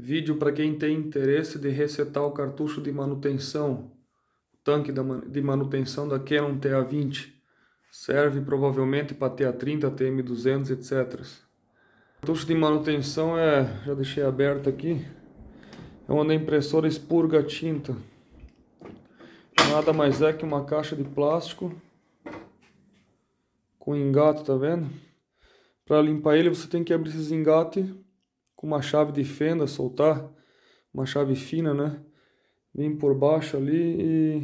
Vídeo para quem tem interesse de resetar o cartucho de manutenção, o tanque de manutenção da Canon TA20. Serve provavelmente para TA30, TM200, etc. O cartucho de manutenção é, já deixei aberto aqui, é onde a impressora expurga a tinta. Nada mais é que uma caixa de plástico com engato, tá vendo? Para limpar ele você tem que abrir esses engates com uma chave de fenda, soltar uma chave fina, né? Vim por baixo ali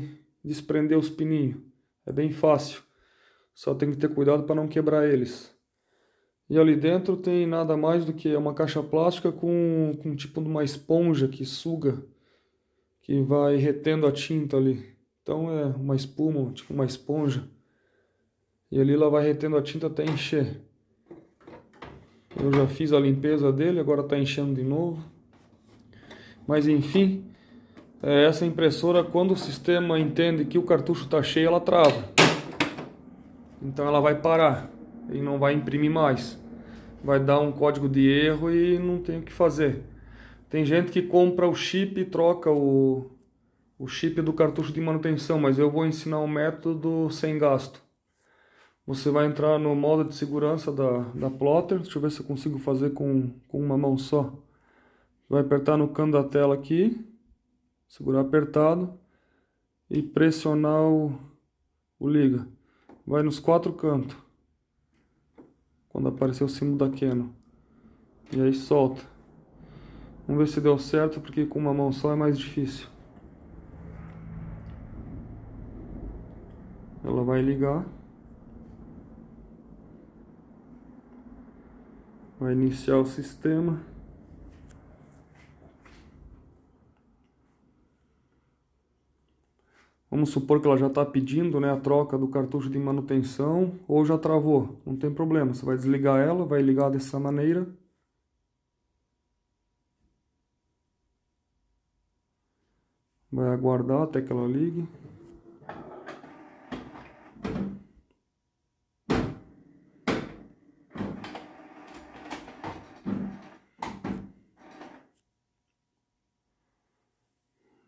e desprender os pininhos. É bem fácil. Só tem que ter cuidado para não quebrar eles. E ali dentro tem nada mais do que uma caixa plástica com, com tipo uma esponja que suga, que vai retendo a tinta ali. Então é uma espuma, tipo uma esponja. E ali ela vai retendo a tinta até encher. Eu já fiz a limpeza dele, agora está enchendo de novo. Mas enfim, é, essa impressora, quando o sistema entende que o cartucho está cheio, ela trava. Então ela vai parar e não vai imprimir mais. Vai dar um código de erro e não tem o que fazer. Tem gente que compra o chip e troca o, o chip do cartucho de manutenção, mas eu vou ensinar um método sem gasto. Você vai entrar no modo de segurança da, da plotter. Deixa eu ver se eu consigo fazer com, com uma mão só. Vai apertar no canto da tela aqui. Segurar apertado. E pressionar o, o liga. Vai nos quatro cantos. Quando aparecer o símbolo da Canon. E aí solta. Vamos ver se deu certo, porque com uma mão só é mais difícil. Ela vai ligar. Vai iniciar o sistema. Vamos supor que ela já está pedindo né, a troca do cartucho de manutenção ou já travou. Não tem problema, você vai desligar ela, vai ligar dessa maneira. Vai aguardar até que ela ligue.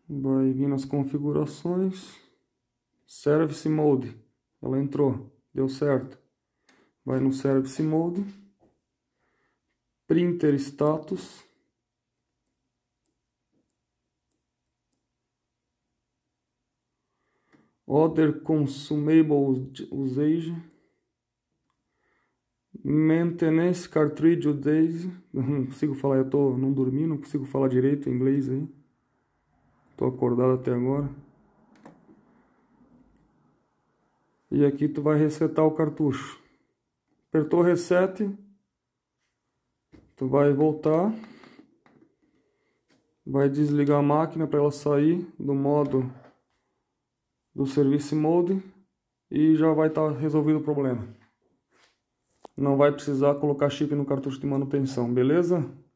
Vai vir nas configurações. Service Mode. Ela entrou. Deu certo. Vai no Service Mode. Printer Status. Other Consumable Usage. Maintenance Cartridge Days. Não consigo falar, eu tô, não dormi, não consigo falar direito em inglês aí. Tô acordado até agora. E aqui tu vai resetar o cartucho. Apertou reset. Tu vai voltar. Vai desligar a máquina para ela sair do modo do service mode e já vai estar tá resolvido o problema. Não vai precisar colocar chip no cartucho de manutenção, beleza?